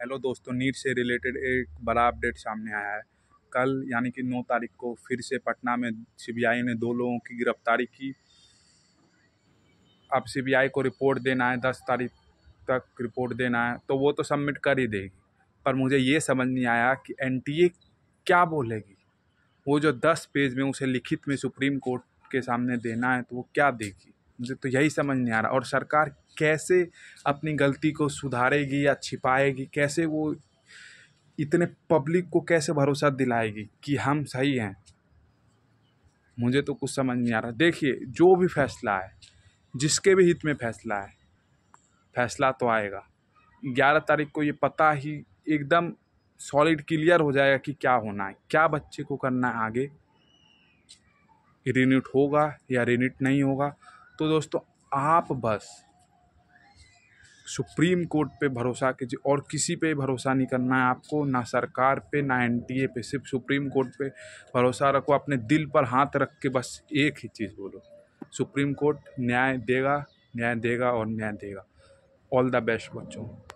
hello दोस्तों NEET से related एक बड़ा अपडेट सामने आया है कल यानी कि 9 तारीख को फिर से पटना में सीबीआई ने दो लोगों की गिरफ्तारी की अब सीबीआई को रिपोर्ट देना है दस तारीख तक रिपोर्ट देना है तो वो तो सबमिट कर ही देगी पर मुझे ये समझ नहीं आया कि एनटीए क्या बोलेगी वो जो दस पेज में उसे लिखित में सुप्रीम कोर्ट के सामने देना है तो वो क्या देगी मुझे तो यही समझ नहीं आ रहा और सरकार कैसे अपनी गलती को सुधारेगी या छिपाएगी कैसे वो इतने पब्लिक को कैसे भरोसा दिलाएगी कि हम सही हैं मुझे तो कुछ समझ नहीं आ रहा देखिए जो भी फैसला है जिसके भी हित में फैसला है फैसला तो आएगा ग्यारह तारीख को ये पता ही एकदम सॉलिड क्लियर हो जाएगा कि क्या होना है क्या बच्चे को करना है आगे रिन्यूट होगा या रिन्यूट नहीं होगा तो दोस्तों आप बस सुप्रीम कोर्ट पे भरोसा कीजिए और किसी पे भरोसा नहीं करना है आपको ना सरकार पे ना एन पे सिर्फ सुप्रीम कोर्ट पे भरोसा रखो अपने दिल पर हाथ रख के बस एक ही चीज़ बोलो सुप्रीम कोर्ट न्याय देगा न्याय देगा और न्याय देगा ऑल द बेस्ट बच्चों